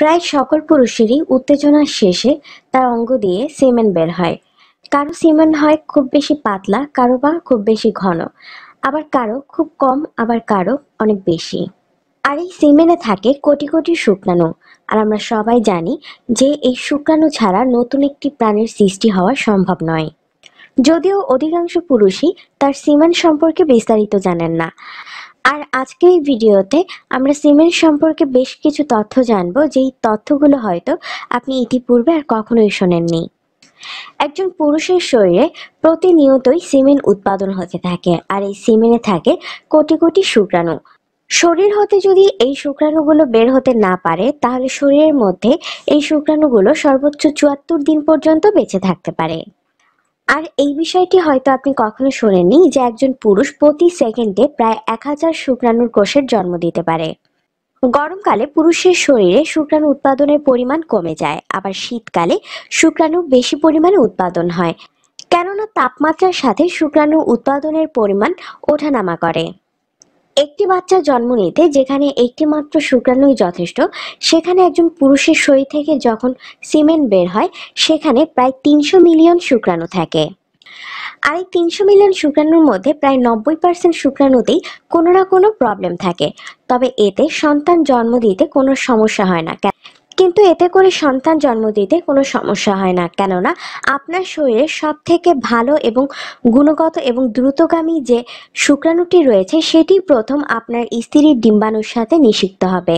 প্রায় সকল পুরুষেরই উত্তেজনার শেষে তার অঙ্গ দিয়ে সিমেন্ট বের হয় কারো সিমেন্ট হয় খুব বেশি পাতলা কারো বা খুব বেশি ঘন আবার কারো খুব কম আবার কারো অনেক বেশি আর এই সিমেনে থাকে কোটি কোটি শুক্রাণু আর আমরা সবাই জানি যে এই শুক্রাণু ছাড়া নতুন একটি প্রাণের সৃষ্টি হওয়া সম্ভব নয় যদিও অধিকাংশ পুরুষই তার সিমেন্ট সম্পর্কে বিস্তারিত জানেন না আর আজকে এই ভিডিওতে আমরা সিমেন্ট সম্পর্কে বেশ কিছু তথ্য জানব যেই তথ্যগুলো হয়তো আপনি ইতিপূর্বে আর কখনোই শোনেননি একজন পুরুষের শরীরে প্রতিনিয়তই সিমেন্ট উৎপাদন হতে থাকে আর এই সিমেনে থাকে কোটি কোটি শুক্রাণু শরীর হতে যদি এই শুক্রাণুগুলো বের হতে না পারে তাহলে শরীরের মধ্যে এই শুক্রাণুগুলো সর্বোচ্চ চুয়াত্তর দিন পর্যন্ত বেঁচে থাকতে পারে আর এই বিষয়টি হয়তো আপনি কখনো শোনেননি যে একজন পুরুষ প্রতি সেকেন্ডে প্রায় এক হাজার শুক্রাণুর কোষের জন্ম দিতে পারে গরমকালে পুরুষের শরীরে শুক্রাণু উৎপাদনের পরিমাণ কমে যায় আবার শীতকালে শুক্রাণু বেশি পরিমাণে উৎপাদন হয় কেননা তাপমাত্রার সাথে শুক্রাণু উৎপাদনের পরিমাণ ওঠানামা করে একটি বাচ্চা জন্ম নিতে যেখানে একটি মাত্র শুক্রাণুই যথেষ্ট সেখানে একজন পুরুষের শরীর থেকে যখন সিমেন্ট বের হয় সেখানে প্রায় তিনশো মিলিয়ন শুক্রাণু থাকে আর এই তিনশো মিলিয়ন শুক্রাণুর মধ্যে প্রায় নব্বই পার্সেন্ট শুক্রাণুতেই কোনো না কোনো প্রবলেম থাকে তবে এতে সন্তান জন্ম দিতে কোনো সমস্যা হয় না কিন্তু এতে করে সন্তান জন্ম দিতে কোনো সমস্যা হয় না কেননা আপনার শরীরে সব থেকে ভালো এবং গুণগত এবং দ্রুতগামী যে শুক্রাণুটি রয়েছে সেটি প্রথম আপনার স্ত্রীর ডিম্বাণুর সাথে নিষিক্ত হবে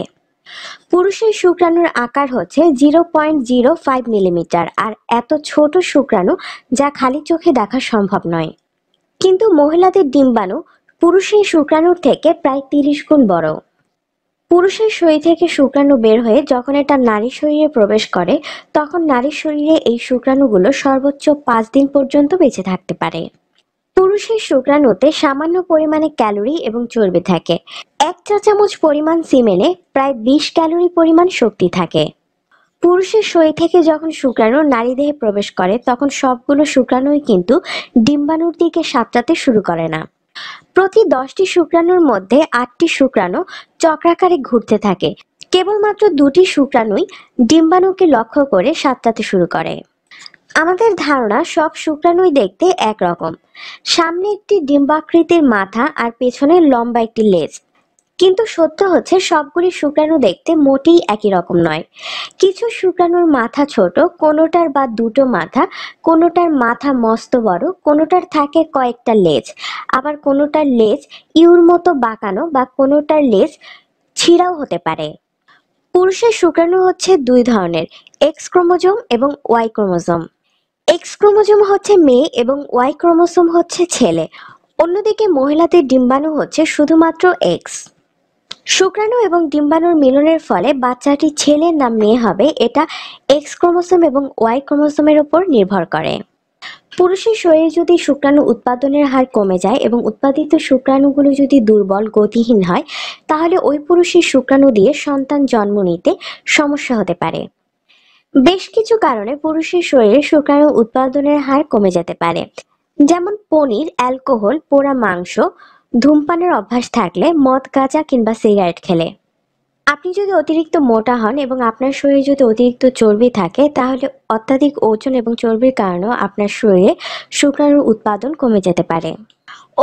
পুরুষের শুক্রাণুর আকার হচ্ছে zero point zero five millimetre আর এত ছোট শুক্রাণু যা খালি চোখে দেখা সম্ভব নয় কিন্তু মহিলাদের ডিম্বাণু পুরুষের শুক্রাণুর থেকে প্রায় তিরিশ গুণ বড় পুরুষের শরীর থেকে শুক্রাণু বের হয়ে যখন এটা নারী শরীরে প্রবেশ করে তখন নারীর শরীরে এই শুক্রাণুগুলো সর্বোচ্চ পাঁচ দিন পর্যন্ত বেঁচে থাকতে পারে পুরুষের শুক্রাণুতে সামান্য পরিমাণে ক্যালোরি এবং চর্বি থাকে এক চা চামচ পরিমাণ সিমেনে প্রায় বিশ ক্যালোরি পরিমাণ শক্তি থাকে পুরুষের শরীর থেকে যখন শুক্রাণু নারী দেহে প্রবেশ করে তখন সবগুলো শুক্রাণুই কিন্তু ডিম্বাণুর দিকে সাঁতরাতে শুরু করে না প্রতি দশটি শুক্রাণুর মধ্যে আটটি শুক্রাণু চক্রাকারে ঘুরতে থাকে কেবলমাত্র দুটি শুক্রাণুই ডিম্বাণুকে লক্ষ্য করে সাতটাতে শুরু করে আমাদের ধারণা সব শুক্রাণুই দেখতে একরকম সামনে একটি ডিম্বাকৃতির মাথা আর পেছনে লম্বা একটি লেজ কিন্তু সত্য হচ্ছে সবগুলি শুক্রাণু দেখতে মোটেই একই রকম নয় কিছু শুক্রাণুর মাথা ছোট কোনোটার বা দুটো মাথা কোনোটার মাথা মস্ত বড় কোনোটার থাকে কয়েকটা লেজ আবার কোনোটার লেজ ইউর মতো বাঁকানো বা কোনোটার লেজ ছিঁড়াও হতে পারে পুরুষের শুক্রাণু হচ্ছে দুই ধরনের এক্স ক্রোমোজোম এবং ওয়াই ক্রোমোজোম এক্স ক্রোমোজোম হচ্ছে মেয়ে এবং ওয়াই ক্রোমোজোম হচ্ছে ছেলে অন্যদিকে মহিলাদের ডিম্বাণু হচ্ছে শুধুমাত্র এক্স শুক্রাণু এবং ডিম্বাণুর মিলনের ফলে বাচ্চাটি ছেলের নাম মেয়ে হবে এটা এক্স ক্রোমোসোম এবং ওয়াই ক্রোমোসোমের উপর নির্ভর করে পুরুষের শরীরে যদি শুক্রাণু উৎপাদনের হার কমে যায় এবং উৎপাদিত শুক্রাণুগুলো যদি দুর্বল গতিহীন হয় তাহলে ওই পুরুষের শুক্রাণু দিয়ে সন্তান জন্ম নিতে সমস্যা হতে পারে বেশ কিছু কারণে পুরুষের শরীরে শুক্রাণু উৎপাদনের হার কমে যেতে পারে যেমন পনির অ্যালকোহল পোড়া মাংস ধূমপানের অভ্যাস থাকলে মদ গাঁজা কিংবা সিগারেট খেলে আপনি যদি অতিরিক্ত মোটা হন এবং আপনার শরীরে যদি অতিরিক্ত চর্বি থাকে তাহলে অত্যাধিক ওজন এবং চর্বির কারণেও আপনার শরীরে শুক্রাণুর উৎপাদন কমে যেতে পারে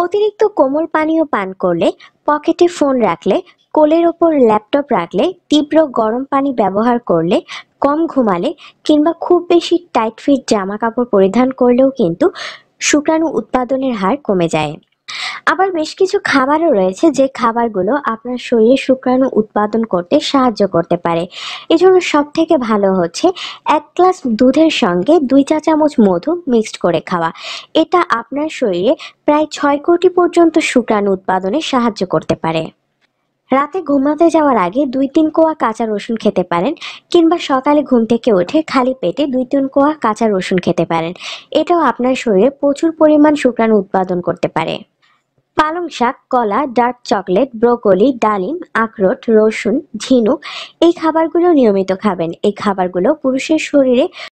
অতিরিক্ত কোমল পানীয় পান করলে পকেটে ফোন রাখলে কোলের ওপর ল্যাপটপ রাখলে তীব্র গরম পানি ব্যবহার করলে কম ঘুমালে কিংবা খুব বেশি টাইট ফিট জামা কাপড় পরিধান করলেও কিন্তু শুক্রাণু উৎপাদনের হার কমে যায় আবার বেশ কিছু খাবারও রয়েছে যে খাবারগুলো আপনার শরীরে শুক্রাণু উৎপাদন করতে সাহায্য করতে পারে এজন্য সব থেকে ভালো হচ্ছে এক গ্লাস দুধের সঙ্গে দুই চা চামচ মধু মিক্সড করে খাওয়া এটা আপনার শরীরে প্রায় ছয় কোটি পর্যন্ত শুক্রাণু উৎপাদনে সাহায্য করতে পারে রাতে ঘুমাতে যাওয়ার আগে দুই তিন কোয়া কাঁচা রসুন খেতে পারেন কিংবা সকালে ঘুম থেকে উঠে খালি পেটে দুই তিন কোয়া কাঁচা রসুন খেতে পারেন এটাও আপনার শরীরে প্রচুর পরিমাণ শুক্রাণু উৎপাদন করতে পারে পালং শাক কলা ডার্ক চকলেট ব্রোকলি ডালিম আখরোট রসুন ঝিনুক এই খাবারগুলো নিয়মিত খাবেন এই খাবারগুলো পুরুষের শরীরে